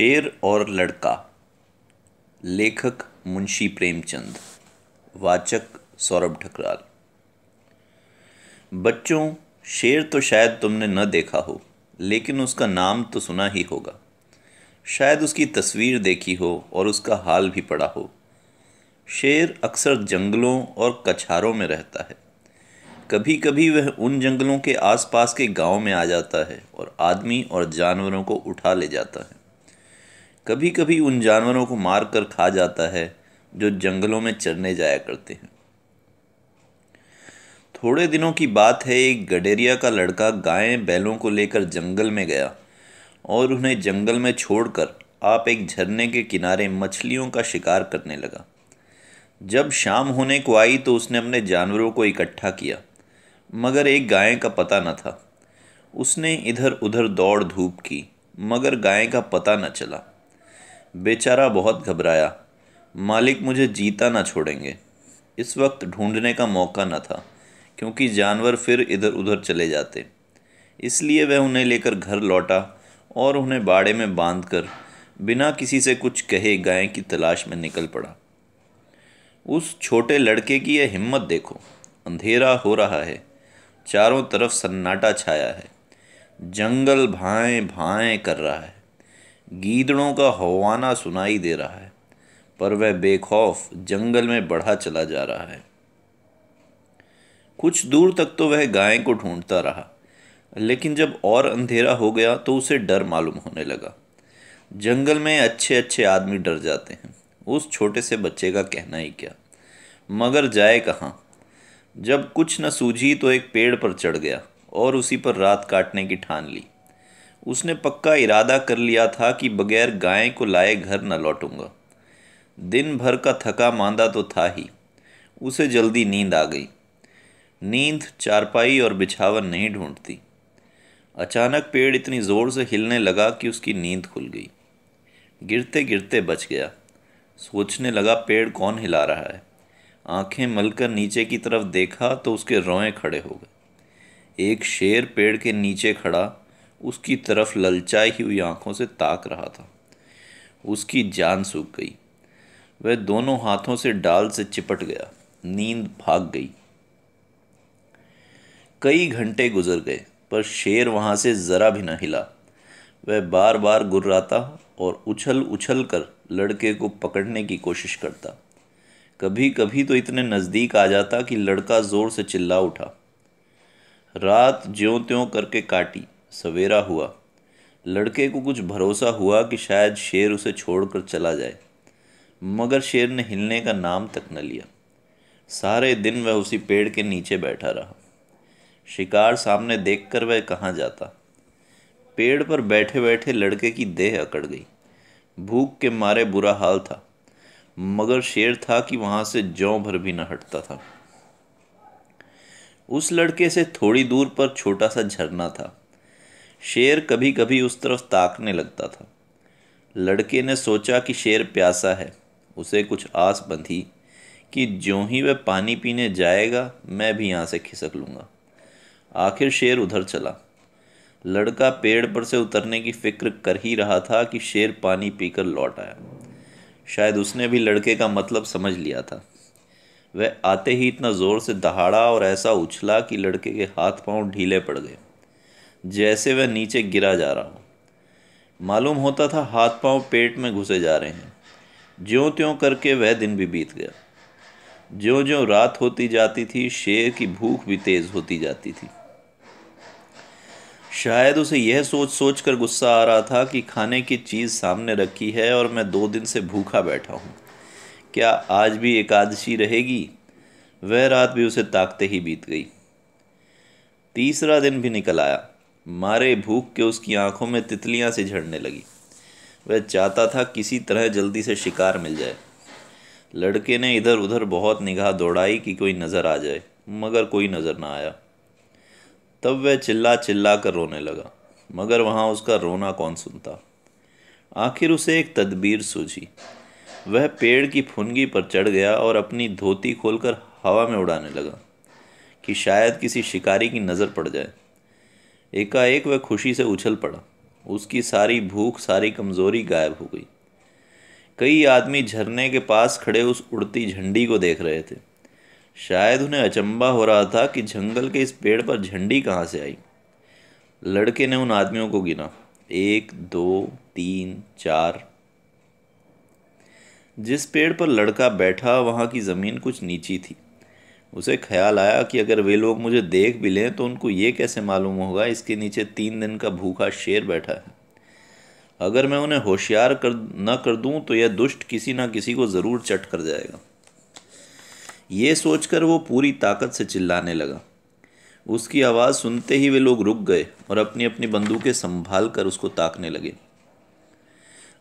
शेर और लड़का लेखक मुंशी प्रेमचंद वाचक सौरभ ठकराल बच्चों शेर तो शायद तुमने न देखा हो लेकिन उसका नाम तो सुना ही होगा शायद उसकी तस्वीर देखी हो और उसका हाल भी पड़ा हो शेर अक्सर जंगलों और कछारों में रहता है कभी कभी वह उन जंगलों के आसपास के गांव में आ जाता है और आदमी और जानवरों को उठा ले जाता है कभी कभी उन जानवरों को मार कर खा जाता है जो जंगलों में चरने जाया करते हैं थोड़े दिनों की बात है एक गडेरिया का लड़का गायें बैलों को लेकर जंगल में गया और उन्हें जंगल में छोड़कर आप एक झरने के किनारे मछलियों का शिकार करने लगा जब शाम होने को आई तो उसने अपने जानवरों को इकट्ठा किया मगर एक गाय का पता न था उसने इधर उधर दौड़ धूप की मगर गाय का पता न चला बेचारा बहुत घबराया मालिक मुझे जीता ना छोड़ेंगे इस वक्त ढूंढने का मौका न था क्योंकि जानवर फिर इधर उधर चले जाते इसलिए वह उन्हें लेकर घर लौटा और उन्हें बाड़े में बांध कर बिना किसी से कुछ कहे गाय की तलाश में निकल पड़ा उस छोटे लड़के की यह हिम्मत देखो अंधेरा हो रहा है चारों तरफ सन्नाटा छाया है जंगल भाएं भाएं कर रहा है गीदड़ों का हवाना सुनाई दे रहा है पर वह बेखौफ जंगल में बढ़ा चला जा रहा है कुछ दूर तक तो वह गाय को ढूंढता रहा लेकिन जब और अंधेरा हो गया तो उसे डर मालूम होने लगा जंगल में अच्छे अच्छे आदमी डर जाते हैं उस छोटे से बच्चे का कहना ही क्या मगर जाए कहाँ जब कुछ न सूझी तो एक पेड़ पर चढ़ गया और उसी पर रात काटने की ठान ली उसने पक्का इरादा कर लिया था कि बगैर गाय को लाए घर न लौटूंगा दिन भर का थका मांदा तो था ही उसे जल्दी नींद आ गई नींद चारपाई और बिछावन नहीं ढूंढती अचानक पेड़ इतनी ज़ोर से हिलने लगा कि उसकी नींद खुल गई गिरते गिरते बच गया सोचने लगा पेड़ कौन हिला रहा है आंखें मलकर नीचे की तरफ देखा तो उसके रोएं खड़े हो गए एक शेर पेड़ के नीचे खड़ा उसकी तरफ ललचाई हुई आंखों से ताक रहा था उसकी जान सूख गई वह दोनों हाथों से डाल से चिपट गया नींद भाग गई कई घंटे गुजर गए पर शेर वहां से ज़रा भी न हिला वह बार बार गुर्राता और उछल उछल कर लड़के को पकड़ने की कोशिश करता कभी कभी तो इतने नज़दीक आ जाता कि लड़का ज़ोर से चिल्ला उठा रात ज्यों त्यों करके काटी सवेरा हुआ लड़के को कुछ भरोसा हुआ कि शायद शेर उसे छोड़कर चला जाए मगर शेर ने हिलने का नाम तक न लिया सारे दिन वह उसी पेड़ के नीचे बैठा रहा शिकार सामने देखकर वह कहाँ जाता पेड़ पर बैठे बैठे लड़के की देह अकड़ गई भूख के मारे बुरा हाल था मगर शेर था कि वहां से जौ भर भी न हटता था उस लड़के से थोड़ी दूर पर छोटा सा झरना था शेर कभी कभी उस तरफ ताकने लगता था लड़के ने सोचा कि शेर प्यासा है उसे कुछ आस बंधी कि जो ही वह पानी पीने जाएगा मैं भी यहाँ से खिसक लूँगा आखिर शेर उधर चला लड़का पेड़ पर से उतरने की फिक्र कर ही रहा था कि शेर पानी पीकर लौट आया शायद उसने भी लड़के का मतलब समझ लिया था वह आते ही इतना ज़ोर से दहाड़ा और ऐसा उछला कि लड़के के हाथ पांव ढीले पड़ गए जैसे वह नीचे गिरा जा रहा हो मालूम होता था हाथ पांव पेट में घुसे जा रहे हैं ज्यों त्यों करके वह दिन भी बीत गया ज्यो ज्यो रात होती जाती थी शेर की भूख भी तेज़ होती जाती थी शायद उसे यह सोच सोच कर गुस्सा आ रहा था कि खाने की चीज़ सामने रखी है और मैं दो दिन से भूखा बैठा हूँ क्या आज भी एकादशी रहेगी वह रात भी उसे ताकते ही बीत गई तीसरा दिन भी निकल आया मारे भूख के उसकी आंखों में तितलियां से झड़ने लगी वह चाहता था किसी तरह जल्दी से शिकार मिल जाए लड़के ने इधर उधर बहुत निगाह दौड़ाई कि कोई नज़र आ जाए मगर कोई नज़र ना आया तब वह चिल्ला चिल्ला कर रोने लगा मगर वहाँ उसका रोना कौन सुनता आखिर उसे एक तदबीर सूझी वह पेड़ की फुनगी पर चढ़ गया और अपनी धोती खोलकर हवा में उड़ाने लगा कि शायद किसी शिकारी की नज़र पड़ जाए एकाएक वह खुशी से उछल पड़ा उसकी सारी भूख सारी कमज़ोरी गायब हो गई कई आदमी झरने के पास खड़े उस उड़ती झंडी को देख रहे थे शायद उन्हें अचंबा हो रहा था कि जंगल के इस पेड़ पर झंडी कहाँ से आई लड़के ने उन आदमियों को गिना एक दो तीन चार जिस पेड़ पर लड़का बैठा वहाँ की ज़मीन कुछ नीची थी उसे ख्याल आया कि अगर वे लोग मुझे देख भी लें तो उनको ये कैसे मालूम होगा इसके नीचे तीन दिन का भूखा शेर बैठा है अगर मैं उन्हें होशियार कर न कर दूं तो यह दुष्ट किसी ना किसी को ज़रूर चट कर जाएगा ये सोचकर वो पूरी ताकत से चिल्लाने लगा उसकी आवाज़ सुनते ही वे लोग रुक गए और अपनी अपनी बंदूकें संभाल कर उसको ताकने लगे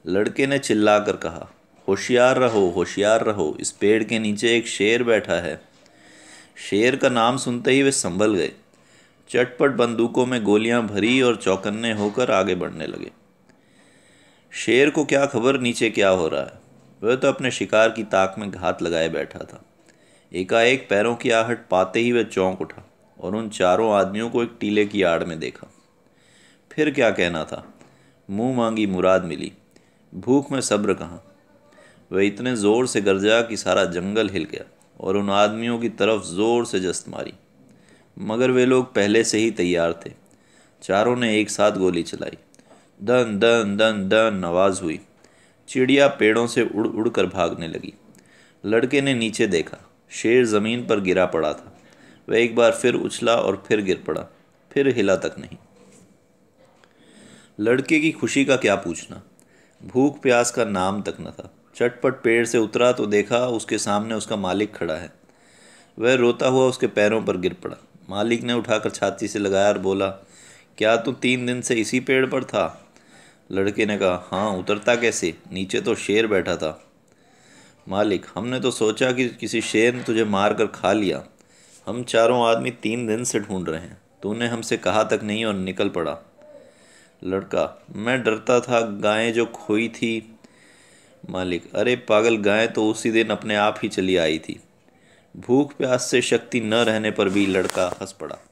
लड़के ने चिल्ला कर कहा होशियार रहो होशियार रहो इस पेड़ के नीचे एक शेर बैठा है शेर का नाम सुनते ही वे संभल गए चटपट बंदूकों में गोलियां भरी और चौकन्ने होकर आगे बढ़ने लगे शेर को क्या खबर नीचे क्या हो रहा है वह तो अपने शिकार की ताक में घात लगाए बैठा था एकाएक पैरों की आहट पाते ही वह चौंक उठा और उन चारों आदमियों को एक टीले की आड़ में देखा फिर क्या कहना था मुंह मांगी मुराद मिली भूख में सब्र कहाँ वह इतने ज़ोर से गरजा कि सारा जंगल हिल गया और उन आदमियों की तरफ ज़ोर से जस्त मारी मगर वे लोग पहले से ही तैयार थे चारों ने एक साथ गोली चलाई दन दन दन दन नवाज़ हुई चिड़िया पेड़ों से उड़ उड़ कर भागने लगी लड़के ने नीचे देखा शेर ज़मीन पर गिरा पड़ा था वह एक बार फिर उछला और फिर गिर पड़ा फिर हिला तक नहीं लड़के की खुशी का क्या पूछना भूख प्यास का नाम तक न था चटपट पेड़ से उतरा तो देखा उसके सामने उसका मालिक खड़ा है वह रोता हुआ उसके पैरों पर गिर पड़ा मालिक ने उठाकर छाती से लगाया और बोला क्या तू तीन दिन से इसी पेड़ पर था लड़के ने कहा हाँ उतरता कैसे नीचे तो शेर बैठा था मालिक हमने तो सोचा कि किसी शेर ने तुझे मार कर खा लिया हम चारों आदमी तीन दिन से ढूंढ रहे हैं तूने हमसे कहा तक नहीं और निकल पड़ा लड़का मैं डरता था गायें जो खोई थी मालिक अरे पागल गाय तो उसी दिन अपने आप ही चली आई थी भूख प्यास से शक्ति न रहने पर भी लड़का हंस पड़ा